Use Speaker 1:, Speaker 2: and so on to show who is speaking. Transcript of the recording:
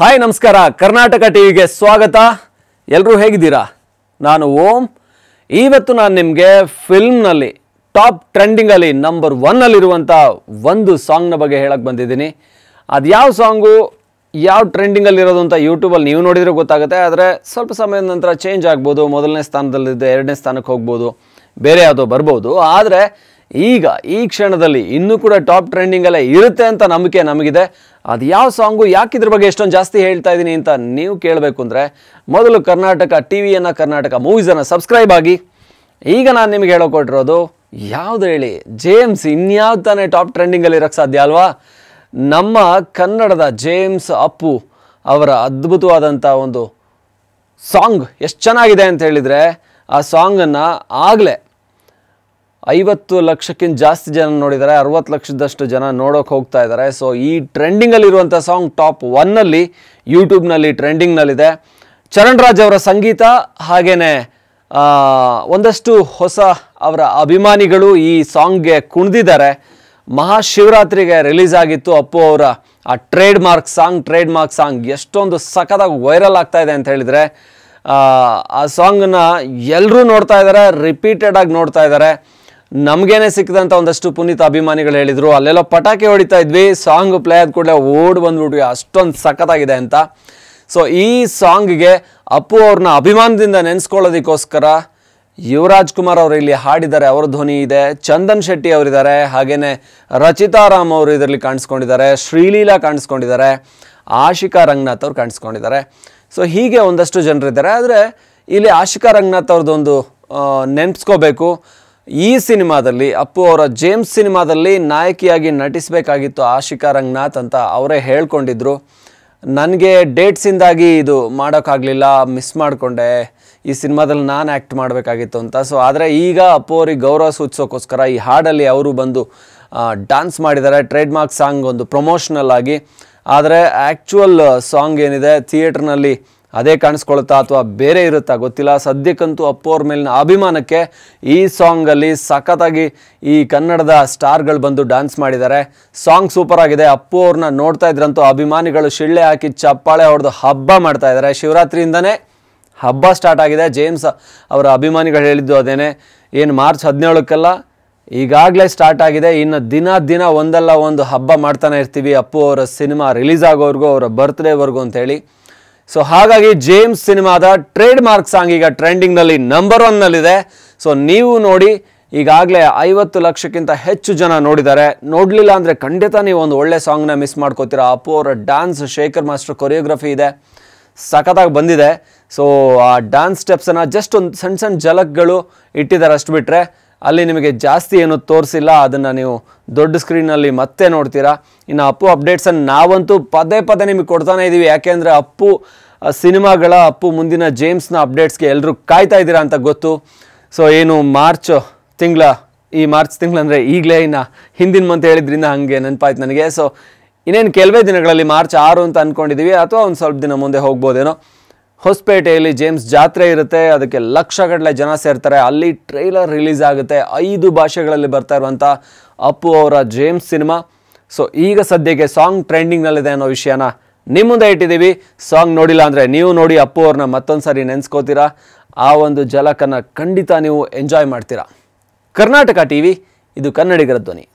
Speaker 1: hi ನಮಸ್ಕಾರ ಕರ್ನಾಟಕ ಟಿವಿಗೆ ಸ್ವಾಗತ ಎಲ್ಲರೂ ಹೇಗಿದ್ದೀರಾ ನಾನು ಓಂ ಇವತ್ತು ನಾನು ನಿಮಗೆ ಫಿಲ್ಮ್ನಲ್ಲಿ ಟಾಪ್ ಟ್ರೆಂಡಿಂಗಲ್ಲಿ ನಂಬರ್ ಒನ್ನಲ್ಲಿರುವಂಥ ಒಂದು ಸಾಂಗ್ನ ಬಗ್ಗೆ ಹೇಳಕ್ಕೆ ಬಂದಿದ್ದೀನಿ ಅದು ಯಾವ ಸಾಂಗು ಯಾವ ಟ್ರೆಂಡಿಂಗಲ್ಲಿರೋದು ಅಂತ ಯೂಟ್ಯೂಬಲ್ಲಿ ನೀವು ನೋಡಿದರೆ ಗೊತ್ತಾಗುತ್ತೆ ಆದರೆ ಸ್ವಲ್ಪ ಸಮಯದ ನಂತರ ಚೇಂಜ್ ಆಗ್ಬೋದು ಮೊದಲನೇ ಸ್ಥಾನದಲ್ಲಿದ್ದು ಎರಡನೇ ಸ್ಥಾನಕ್ಕೆ ಹೋಗ್ಬೋದು ಬೇರೆ ಯಾವುದೋ ಬರ್ಬೋದು ಆದರೆ ಈಗ ಈ ಕ್ಷಣದಲ್ಲಿ ಇನ್ನೂ ಕೂಡ ಟಾಪ್ ಟ್ರೆಂಡಿಂಗಲ್ಲೇ ಇರುತ್ತೆ ಅಂತ ನಂಬಿಕೆ ನಮಗಿದೆ ಅದು ಯಾವ ಸಾಂಗು ಯಾಕೆ ಇದ್ರ ಬಗ್ಗೆ ಎಷ್ಟೊಂದು ಜಾಸ್ತಿ ಹೇಳ್ತಾ ಇದ್ದೀನಿ ಅಂತ ನೀವು ಕೇಳಬೇಕು ಅಂದರೆ ಮೊದಲು ಕರ್ನಾಟಕ ಟಿ ವಿಯನ್ನು ಕರ್ನಾಟಕ ಮೂವೀಸನ್ನು ಸಬ್ಸ್ಕ್ರೈಬ್ ಆಗಿ ಈಗ ನಾನು ನಿಮಗೆ ಹೇಳೋಕೊಟ್ಟಿರೋದು ಯಾವುದು ಹೇಳಿ ಜೇಮ್ಸ್ ಇನ್ಯಾವ್ದು ತಾನೇ ಟಾಪ್ ಟ್ರೆಂಡಿಂಗಲ್ಲಿ ಇರೋಕ್ಕೆ ಸಾಧ್ಯ ಅಲ್ವಾ ನಮ್ಮ ಕನ್ನಡದ ಜೇಮ್ಸ್ ಅಪ್ಪು ಅವರ ಅದ್ಭುತವಾದಂಥ ಒಂದು ಸಾಂಗ್ ಎಷ್ಟು ಚೆನ್ನಾಗಿದೆ ಅಂತ ಹೇಳಿದರೆ ಆ ಸಾಂಗನ್ನು ಆಗಲೇ ಐವತ್ತು ಲಕ್ಷಕ್ಕಿಂತ ಜಾಸ್ತಿ ಜನ ನೋಡಿದ್ದಾರೆ ಅರವತ್ತು ಲಕ್ಷದಷ್ಟು ಜನ ನೋಡೋಕೆ ಹೋಗ್ತಾ ಇದ್ದಾರೆ ಸೊ ಈ ಟ್ರೆಂಡಿಂಗಲ್ಲಿರುವಂಥ ಸಾಂಗ್ ಟಾಪ್ ಒನ್ನಲ್ಲಿ ಯೂಟ್ಯೂಬ್ನಲ್ಲಿ ಟ್ರೆಂಡಿಂಗ್ನಲ್ಲಿದೆ ಚರಣ್ ರಾಜ್ ಅವರ ಸಂಗೀತ ಹಾಗೆಯೇ ಒಂದಷ್ಟು ಹೊಸ ಅವರ ಅಭಿಮಾನಿಗಳು ಈ ಸಾಂಗ್ಗೆ ಕುಣಿದಿದ್ದಾರೆ ಮಹಾಶಿವರಾತ್ರಿಗೆ ರಿಲೀಸ್ ಆಗಿತ್ತು ಅಪ್ಪು ಅವರ ಆ trademark song trademark song ಎಷ್ಟೊಂದು ಸಖತ್ತಾಗಿ ವೈರಲ್ ಆಗ್ತಾ ಇದೆ ಅಂತ ಹೇಳಿದರೆ ಆ ಸಾಂಗನ್ನು ಎಲ್ಲರೂ ನೋಡ್ತಾ ಇದ್ದಾರೆ ರಿಪೀಟೆಡಾಗಿ ನೋಡ್ತಾ ಇದ್ದಾರೆ ನಮಗೇನೆ ಸಿಕ್ಕಿದಂಥ ಒಂದಷ್ಟು ಪುನೀತ್ ಅಭಿಮಾನಿಗಳು ಹೇಳಿದರು ಅಲ್ಲೆಲ್ಲ ಪಟಾಕಿ ಹೊಡಿತಾ ಇದ್ವಿ ಸಾಂಗ್ ಪ್ಲೇ ಆದ ಕೂಡಲೇ ಓಡ್ ಬಂದ್ಬಿಟ್ವಿ ಅಷ್ಟೊಂದು ಸಖತ್ತಾಗಿದೆ ಅಂತ ಸೊ ಈ ಸಾಂಗ್ಗೆ ಅಪ್ಪು ಅವ್ರನ್ನ ಅಭಿಮಾನದಿಂದ ನೆನೆಸ್ಕೊಳ್ಳೋದಕ್ಕೋಸ್ಕರ ಯುವರಾಜ್ ಕುಮಾರ್ ಅವರು ಇಲ್ಲಿ ಹಾಡಿದ್ದಾರೆ ಅವರ ಧ್ವನಿ ಇದೆ ಚಂದನ್ ಶೆಟ್ಟಿ ಅವರಿದ್ದಾರೆ ಹಾಗೆಯೇ ರಚಿತಾ ರಾಮ್ ಅವರು ಇದರಲ್ಲಿ ಕಾಣಿಸ್ಕೊಂಡಿದ್ದಾರೆ ಶ್ರೀಲೀಲಾ ಕಾಣಿಸ್ಕೊಂಡಿದ್ದಾರೆ ಆಶಿಕಾ ರಂಗನಾಥ್ ಅವರು ಕಾಣಿಸ್ಕೊಂಡಿದ್ದಾರೆ ಸೊ ಹೀಗೆ ಒಂದಷ್ಟು ಜನರಿದ್ದಾರೆ ಆದರೆ ಇಲ್ಲಿ ಆಶಿಕಾ ರಂಗನಾಥ್ ಅವ್ರದ್ದೊಂದು ನೆನೆಸ್ಕೋಬೇಕು ಈ ಸಿನಿಮಾದಲ್ಲಿ ಅಪ್ಪು ಅವರ ಜೇಮ್ಸ್ ಸಿನಿಮಾದಲ್ಲಿ ನಾಯಕಿಯಾಗಿ ನಟಿಸಬೇಕಾಗಿತ್ತು ಆಶಿಕಾ ರಂಗನಾಥ್ ಅಂತ ಅವರೇ ಹೇಳ್ಕೊಂಡಿದ್ರು ನನಗೆ ಡೇಟ್ಸಿಂದಾಗಿ ಇದು ಮಾಡೋಕ್ಕಾಗಲಿಲ್ಲ ಮಿಸ್ ಮಾಡಿಕೊಂಡೆ ಈ ಸಿನಿಮಾದಲ್ಲಿ ನಾನು ಆ್ಯಕ್ಟ್ ಮಾಡಬೇಕಾಗಿತ್ತು ಅಂತ ಸೊ ಆದರೆ ಈಗ ಅಪ್ಪು ಅವ್ರಿಗೆ ಗೌರವ ಸೂಚಿಸೋಕೋಸ್ಕರ ಈ ಹಾಡಲ್ಲಿ ಅವರು ಬಂದು ಡ್ಯಾನ್ಸ್ ಮಾಡಿದ್ದಾರೆ ಟ್ರೇಡ್ ಮಾರ್ಕ್ ಸಾಂಗ್ ಒಂದು ಪ್ರಮೋಷನಲ್ ಆಗಿ ಆದರೆ ಆ್ಯಕ್ಚುವಲ್ ಸಾಂಗ್ ಏನಿದೆ ಥಿಯೇಟ್ರ್ನಲ್ಲಿ ಅದೇ ಕಾಣಿಸ್ಕೊಳ್ತಾ ಅಥವಾ ಬೇರೆ ಇರುತ್ತಾ ಗೊತ್ತಿಲ್ಲ ಸದ್ಯಕ್ಕಂತೂ ಅಪ್ಪೋರ್ ಮೇಲಿನ ಅಭಿಮಾನಕ್ಕೆ ಈ ಸಾಂಗಲ್ಲಿ ಸಖತ್ತಾಗಿ ಈ ಕನ್ನಡದ ಸ್ಟಾರ್ಗಳು ಬಂದು ಡ್ಯಾನ್ಸ್ ಮಾಡಿದ್ದಾರೆ ಸಾಂಗ್ ಸೂಪರ್ ಆಗಿದೆ ಅಪ್ಪು ಅವ್ರನ್ನ ನೋಡ್ತಾ ಇದ್ರಂತೂ ಅಭಿಮಾನಿಗಳು ಶಿಳ್ಳೆ ಹಾಕಿ ಚಪ್ಪಾಳೆ ಹೊಡೆದು ಹಬ್ಬ ಮಾಡ್ತಾ ಇದ್ದಾರೆ ಶಿವರಾತ್ರಿಯಿಂದನೇ ಹಬ್ಬ ಸ್ಟಾರ್ಟ್ ಆಗಿದೆ ಜೇಮ್ಸ್ ಅವರ ಅಭಿಮಾನಿಗಳು ಹೇಳಿದ್ದು ಅದೇನೆ ಏನು ಮಾರ್ಚ್ ಹದಿನೇಳಕ್ಕೆಲ್ಲ ಈಗಾಗಲೇ ಸ್ಟಾರ್ಟ್ ಆಗಿದೆ ಇನ್ನು ದಿನ ದಿನ ಒಂದಲ್ಲ ಒಂದು ಹಬ್ಬ ಮಾಡ್ತಾನೆ ಇರ್ತೀವಿ ಅಪ್ಪು ಅವರ ಸಿನಿಮಾ ರಿಲೀಸ್ ಆಗೋವರೆಗೂ ಅವರ ಬರ್ತ್ಡೇವರೆಗೂ ಅಂತೇಳಿ ಸೊ ಹಾಗಾಗಿ ಜೇಮ್ಸ್ ಸಿನಿಮಾದ ಟ್ರೇಡ್ ಮಾರ್ಕ್ ಸಾಂಗ್ ಈಗ ಟ್ರೆಂಡಿಂಗ್ನಲ್ಲಿ ನಂಬರ್ ಒನ್ನಲ್ಲಿದೆ ಸೊ ನೀವು ನೋಡಿ ಈಗಾಗಲೇ ಐವತ್ತು ಲಕ್ಷಕ್ಕಿಂತ ಹೆಚ್ಚು ಜನ ನೋಡಿದ್ದಾರೆ ನೋಡಲಿಲ್ಲ ಅಂದರೆ ಖಂಡಿತ ನೀವು ಒಂದು ಒಳ್ಳೆ ಸಾಂಗ್ನ ಮಿಸ್ ಮಾಡ್ಕೋತೀರ ಅಪ್ಪು ಅವರ ಡ್ಯಾನ್ಸ್ ಶೇಖರ್ ಮಾಸ್ಟರ್ ಕೊರಿಯೋಗ್ರಫಿ ಇದೆ ಸಖತ್ತಾಗಿ ಬಂದಿದೆ ಸೊ ಆ ಡ್ಯಾನ್ಸ್ ಸ್ಟೆಪ್ಸನ್ನು ಜಸ್ಟ್ ಒಂದು ಸಣ್ಣ ಸಣ್ಣ ಜಲಕ್ಗಳು ಇಟ್ಟಿದ್ದಾರೆ ಅಷ್ಟು ಬಿಟ್ಟರೆ ಅಲ್ಲಿ ನಿಮಗೆ ಜಾಸ್ತಿ ಏನು ತೋರಿಸಿಲ್ಲ ಅದನ್ನು ನೀವು ದೊಡ್ಡ ಸ್ಕ್ರೀನಲ್ಲಿ ಮತ್ತೆ ನೋಡ್ತೀರಾ ಇನ್ನು ಅಪ್ಪು ಅಪ್ಡೇಟ್ಸನ್ನು ನಾವಂತೂ ಪದೇ ಪದೇ ನಿಮಗೆ ಕೊಡ್ತಾನೆ ಇದ್ದೀವಿ ಯಾಕೆಂದರೆ ಅಪ್ಪು ಸಿನಿಮಾಗಳ ಅಪ್ಪು ಮುಂದಿನ ಜೇಮ್ಸ್ನ ಅಪ್ಡೇಟ್ಸ್ಗೆ ಎಲ್ಲರೂ ಕಾಯ್ತಾ ಇದ್ದೀರಾ ಅಂತ ಗೊತ್ತು ಸೊ ಏನು ಮಾರ್ಚ್ ತಿಂಗಳ ಈ ಮಾರ್ಚ್ ತಿಂಗಳಂದರೆ ಈಗಲೇ ಇನ್ನು ಹಿಂದಿನ ಮಂತ್ ಹೇಳಿದ್ರಿಂದ ಹಾಗೆ ನೆನಪಾಯ್ತು ನನಗೆ ಸೊ ಇನ್ನೇನು ಕೆಲವೇ ದಿನಗಳಲ್ಲಿ ಮಾರ್ಚ್ ಆರು ಅಂತ ಅಂದ್ಕೊಂಡಿದ್ದೀವಿ ಅಥವಾ ಒಂದು ಸ್ವಲ್ಪ ದಿನ ಮುಂದೆ ಹೋಗ್ಬೋದೇನೋ ಹೊಸಪೇಟೆಯಲ್ಲಿ ಜೇಮ್ಸ್ ಜಾತ್ರೆ ಇರುತ್ತೆ ಅದಕ್ಕೆ ಲಕ್ಷಗಟ್ಟಲೆ ಜನ ಸೇರ್ತಾರೆ ಅಲ್ಲಿ ಟ್ರೈಲರ್ ರಿಲೀಸ್ ಆಗುತ್ತೆ ಐದು ಭಾಷೆಗಳಲ್ಲಿ ಬರ್ತಾ ಇರುವಂಥ ಅಪ್ಪು ಅವರ ಜೇಮ್ಸ್ ಸಿನಿಮಾ ಸೊ ಈಗ ಸದ್ಯಕ್ಕೆ ಸಾಂಗ್ ಟ್ರೆಂಡಿಂಗ್ನಲ್ಲಿದೆ ಅನ್ನೋ ವಿಷಯನ ನಿಮ್ಮ ಮುಂದೆ ಇಟ್ಟಿದ್ದೀವಿ ಸಾಂಗ್ ನೋಡಿಲ್ಲ ಅಂದರೆ ನೀವು ನೋಡಿ ಅಪ್ಪು ಅವ್ರನ್ನ ಮತ್ತೊಂದು ಸಾರಿ ನೆನೆಸ್ಕೋತೀರಾ ಆ ಒಂದು ಜಲಕನ್ನು ಖಂಡಿತ ನೀವು ಎಂಜಾಯ್ ಮಾಡ್ತೀರಾ ಕರ್ನಾಟಕ ಟಿ ವಿ ಇದು ಕನ್ನಡಿಗರ ಧ್ವನಿ